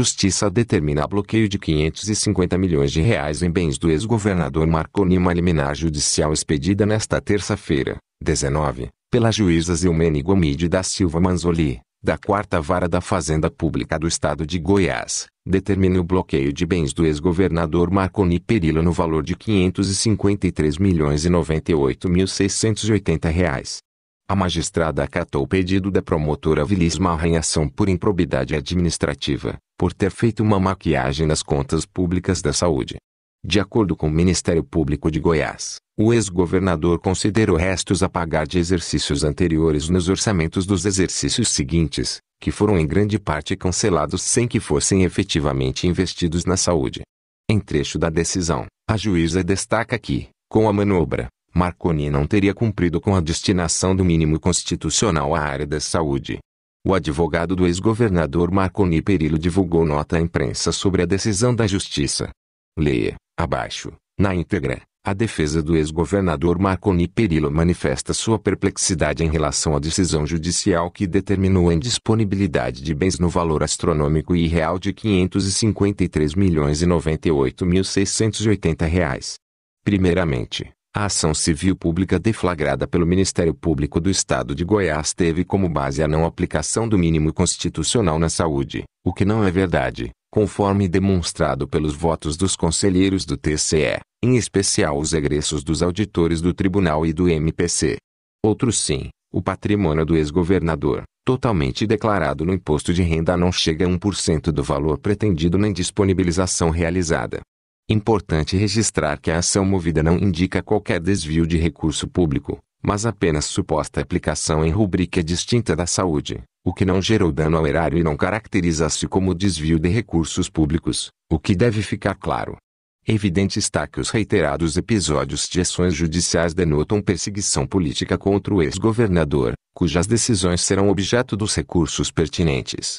Justiça determina bloqueio de 550 milhões de reais em bens do ex-governador Marconi uma liminar judicial expedida nesta terça-feira, 19, pela juíza Zilmene Gomide da Silva Manzoli, da Quarta Vara da Fazenda Pública do Estado de Goiás, determina o bloqueio de bens do ex-governador Marconi Perillo no valor de 553 milhões e 98.680 reais. A magistrada acatou o pedido da promotora Vilis Marra em ação por improbidade administrativa, por ter feito uma maquiagem nas contas públicas da saúde. De acordo com o Ministério Público de Goiás, o ex-governador considerou restos a pagar de exercícios anteriores nos orçamentos dos exercícios seguintes, que foram em grande parte cancelados sem que fossem efetivamente investidos na saúde. Em trecho da decisão, a juíza destaca que, com a manobra, Marconi não teria cumprido com a destinação do mínimo constitucional à área da saúde, o advogado do ex-governador Marconi Perillo divulgou nota à imprensa sobre a decisão da Justiça. Leia, abaixo, na íntegra, a defesa do ex-governador Marconi Perillo manifesta sua perplexidade em relação à decisão judicial que determinou a indisponibilidade de bens no valor astronômico e real de 553 milhões e 98.680 reais. Primeiramente, a ação civil pública deflagrada pelo Ministério Público do Estado de Goiás teve como base a não aplicação do mínimo constitucional na saúde, o que não é verdade, conforme demonstrado pelos votos dos conselheiros do TCE, em especial os egressos dos auditores do tribunal e do MPC. Outro sim, o patrimônio do ex-governador, totalmente declarado no imposto de renda não chega a 1% do valor pretendido na indisponibilização realizada. Importante registrar que a ação movida não indica qualquer desvio de recurso público, mas apenas suposta aplicação em rubrica distinta da saúde, o que não gerou dano ao erário e não caracteriza-se como desvio de recursos públicos, o que deve ficar claro. Evidente está que os reiterados episódios de ações judiciais denotam perseguição política contra o ex-governador, cujas decisões serão objeto dos recursos pertinentes.